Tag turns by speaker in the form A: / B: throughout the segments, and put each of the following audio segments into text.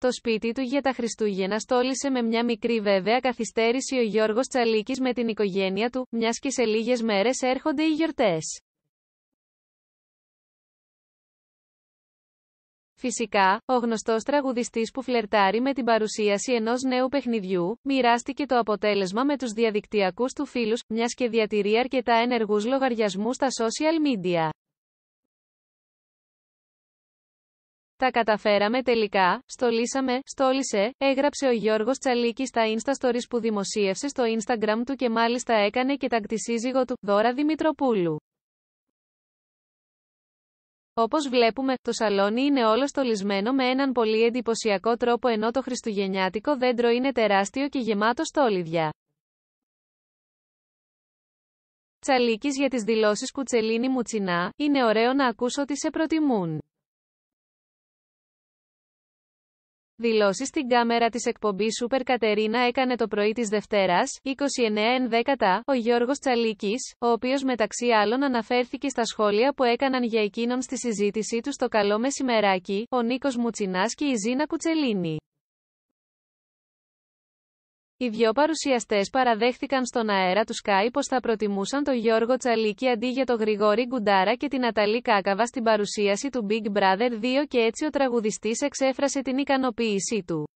A: Το σπίτι του για τα Χριστούγεννα στόλισε με μια μικρή βέβαια καθυστέρηση ο Γιώργος τσαλίκης με την οικογένεια του, μιας και σε λίγες μέρες έρχονται οι γιορτές. Φυσικά, ο γνωστός τραγουδιστής που φλερτάρει με την παρουσίαση ενός νέου παιχνιδιού, μοιράστηκε το αποτέλεσμα με τους διαδικτυακούς του φίλους, μιας και διατηρεί αρκετά ενεργούς λογαριασμούς στα social media. Τα καταφέραμε τελικά, στολίσαμε, στόλισε, έγραψε ο Γιώργος Τσαλίκη στα Insta Stories που δημοσίευσε στο Instagram του και μάλιστα έκανε και σύζυγο του, Δώρα Δημητροπούλου. Όπως βλέπουμε, το σαλόνι είναι όλο στολισμένο με έναν πολύ εντυπωσιακό τρόπο ενώ το χριστουγεννιάτικο δέντρο είναι τεράστιο και γεμάτο στόλιδια. Τσαλίκης για τις δηλώσεις Κουτσελίνη Μουτσινά, είναι ωραίο να ακούσω ότι σε προτιμούν. Δηλώσεις στην κάμερα της εκπομπής Σούπερ Κατερίνα έκανε το πρωί της Δευτέρας, 29 11, ο Γιώργος Τσαλίκης, ο οποίος μεταξύ άλλων αναφέρθηκε στα σχόλια που έκαναν για εκείνον στη συζήτησή του στο Καλό Μεσημεράκι, ο Νίκος Μουτσινάς και η Ζήνα Κουτσελίνη. Οι δυο παρουσιαστές παραδέχθηκαν στον αέρα του Sky πως θα προτιμούσαν τον Γιώργο Τσαλίκη αντί για τον Γρηγόρη Γκουντάρα και την Αταλή Κάκαβα στην παρουσίαση του Big Brother 2 και έτσι ο τραγουδιστής εξέφρασε την ικανοποίησή του.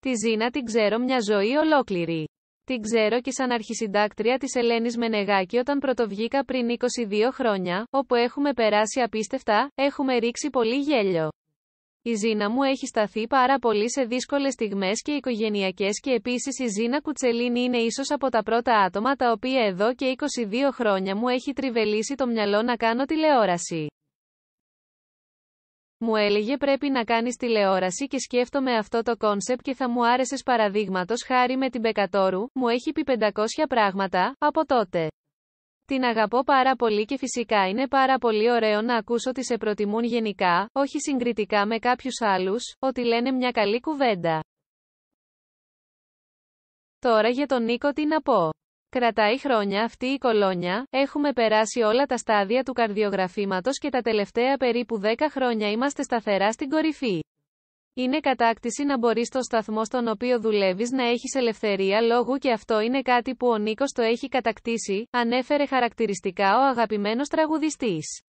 A: Τη Ζήνα την ξέρω μια ζωή ολόκληρη. Την ξέρω και σαν αρχισυντάκτρια της Ελένης Μενεγάκη όταν πρωτοβγήκα πριν 22 χρόνια, όπου έχουμε περάσει απίστευτα, έχουμε ρίξει πολύ γέλιο. Η Ζήνα μου έχει σταθεί πάρα πολύ σε δύσκολες στιγμές και οικογενειακές και επίσης η Ζήνα Κουτσελίνη είναι ίσως από τα πρώτα άτομα τα οποία εδώ και 22 χρόνια μου έχει τριβελήσει το μυαλό να κάνω τηλεόραση. Μου έλεγε πρέπει να κάνεις τηλεόραση και σκέφτομαι αυτό το κόνσεπτ και θα μου άρεσες παραδείγματος χάρη με την Πεκατόρου, μου έχει πει 500 πράγματα, από τότε. Την αγαπώ πάρα πολύ και φυσικά είναι πάρα πολύ ωραίο να ακούσω ότι σε προτιμούν γενικά, όχι συγκριτικά με κάποιους άλλους, ότι λένε μια καλή κουβέντα. Τώρα για τον Νίκο τι να πω. Κρατάει χρόνια αυτή η κολόνια, έχουμε περάσει όλα τα στάδια του καρδιογραφήματος και τα τελευταία περίπου 10 χρόνια είμαστε σταθερά στην κορυφή. Είναι κατάκτηση να μπορείς στο σταθμό στον οποίο δουλεύεις να έχεις ελευθερία λόγου και αυτό είναι κάτι που ο Νίκος το έχει κατακτήσει, ανέφερε χαρακτηριστικά ο αγαπημένος τραγουδιστής.